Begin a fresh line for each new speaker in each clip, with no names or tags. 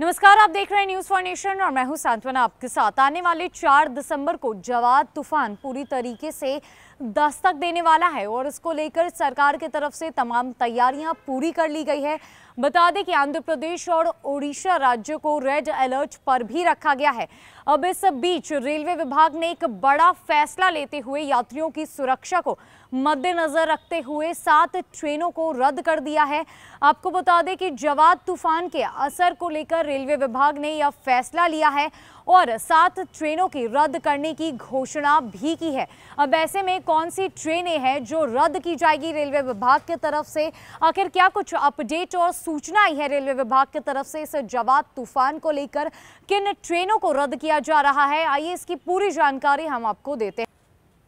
नमस्कार आप देख रहे हैं न्यूज फॉर नेशन और मैं हूं सांत्वना आपके साथ आने वाले 4 दिसंबर को जवाद तूफान पूरी तरीके से दस्तक देने वाला है और इसको लेकर सरकार की तरफ से तमाम तैयारियां पूरी कर ली गई है बता दें कि आंध्र प्रदेश और ओडिशा राज्य को रेड अलर्ट पर भी रखा गया है अब इस बीच रेलवे विभाग ने एक बड़ा फैसला लेते हुए यात्रियों की सुरक्षा को मद्देनजर रखते हुए सात ट्रेनों को रद्द कर दिया है आपको बता दें कि जवाब तूफान के असर को लेकर रेलवे विभाग ने यह फैसला लिया है और सात ट्रेनों की रद्द करने की घोषणा भी की है अब ऐसे में कौन सी ट्रेनें हैं जो रद्द की जाएगी रेलवे विभाग की तरफ से आखिर क्या कुछ अपडेट और सूचना आई है रेलवे विभाग की तरफ से इस जवाब तूफान को लेकर किन ट्रेनों को रद्द किया जा रहा है आइए इसकी पूरी जानकारी हम आपको देते हैं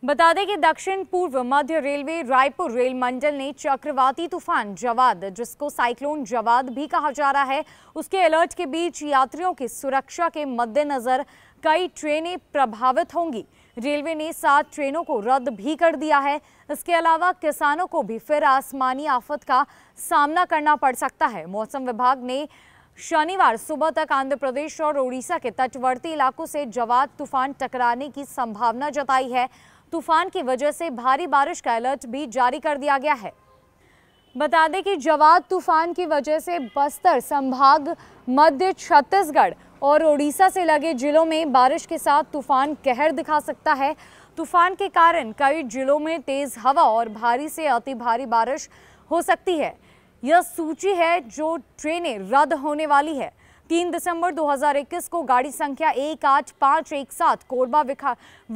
बता दें कि दक्षिण पूर्व मध्य रेलवे रायपुर रेल मंडल ने चक्रवाती तूफान जवाद जिसको साइक्लोन जवाद भी कहा जा रहा है उसके अलर्ट के बीच यात्रियों की सुरक्षा के मद्देनजर कई ट्रेनें प्रभावित होंगी रेलवे ने सात ट्रेनों को रद्द भी कर दिया है इसके अलावा किसानों को भी फिर आसमानी आफत का सामना करना पड़ सकता है मौसम विभाग ने शनिवार सुबह तक आंध्र प्रदेश और उड़ीसा के तटवर्ती इलाकों से जवाब तूफान टकराने की संभावना जताई है तूफान की वजह से भारी बारिश का अलर्ट भी जारी कर दिया गया है बता दें कि जवाद तूफान की वजह से बस्तर संभाग मध्य छत्तीसगढ़ और उड़ीसा से लगे जिलों में बारिश के साथ तूफान कहर दिखा सकता है तूफान के कारण कई जिलों में तेज़ हवा और भारी से अति भारी बारिश हो सकती है यह सूची है जो ट्रेनें रद्द होने वाली है तीन दिसंबर 2021 को गाड़ी संख्या एक आठ पाँच एक सात कोरबा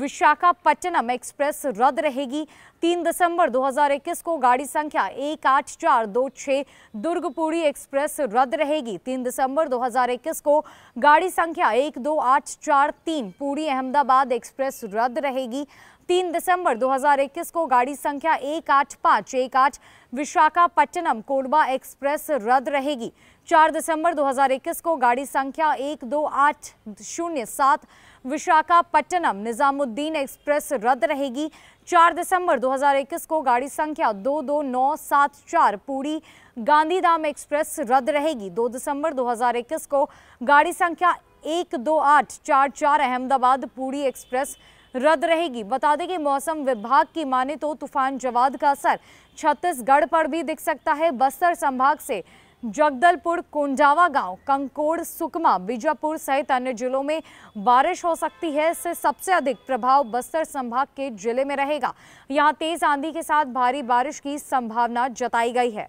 विशाखापट्टनम एक्सप्रेस रद्द रहेगी तीन दिसंबर 2021 को गाड़ी संख्या एक आठ चार दो छः दुर्गपुरी एक्सप्रेस रद्द रहेगी तीन दिसंबर 2021 को गाड़ी संख्या एक दो आठ चार तीन पूरी अहमदाबाद एक्सप्रेस रद्द रहेगी तीन दिसंबर 2021 को गाड़ी संख्या एक आठ पाँच एक आठ विशाखापट्टनम कोरबा एक्सप्रेस रद्द रहेगी चार दिसंबर 2021 को गाड़ी संख्या एक दो आठ शून्य सात विशाखापट्टनम निजामुद्दीन एक्सप्रेस रद्द रहेगी चार दिसंबर 2021 को गाड़ी संख्या दो दो नौ सात चार पूरी गांधीधाम एक्सप्रेस रद्द रहेगी दो दिसंबर 2021 को गाड़ी संख्या एक दो आठ चार चार अहमदाबाद पूरी एक्सप्रेस रद्द रहेगी बता दें कि मौसम विभाग की माने तो तूफान जवाद का असर छत्तीसगढ़ पर भी दिख सकता है बस्तर संभाग से जगदलपुर कोंजावा गांव, कंकोड़ सुकमा बीजापुर सहित अन्य जिलों में बारिश हो सकती है इससे सबसे अधिक प्रभाव बस्तर संभाग के जिले में रहेगा यहां तेज आंधी के साथ भारी बारिश की संभावना जताई गई है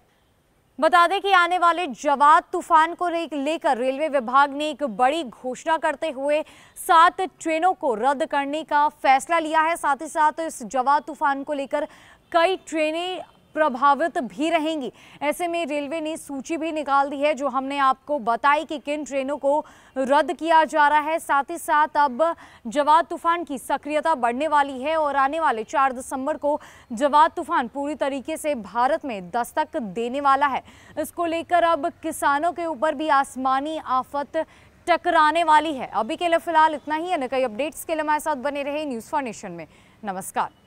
बता दें कि आने वाले जवाब तूफान को लेकर रेलवे विभाग ने एक बड़ी घोषणा करते हुए सात ट्रेनों को रद्द करने का फैसला लिया है साथ ही साथ इस जवाब तूफान को लेकर कई ट्रेनें प्रभावित भी रहेंगी ऐसे में रेलवे ने सूची भी निकाल दी है जो हमने आपको बताई कि किन ट्रेनों को रद्द किया जा रहा है साथ ही साथ अब जवाब तूफान की सक्रियता बढ़ने वाली है और आने वाले चार दिसंबर को जवाब तूफान पूरी तरीके से भारत में दस्तक देने वाला है इसको लेकर अब किसानों के ऊपर भी आसमानी आफत टकराने वाली है अभी के लिए फिलहाल इतना ही है न कई अपडेट्स के लिए हमारे साथ बने रहे न्यूज़ फॉर नेशन में नमस्कार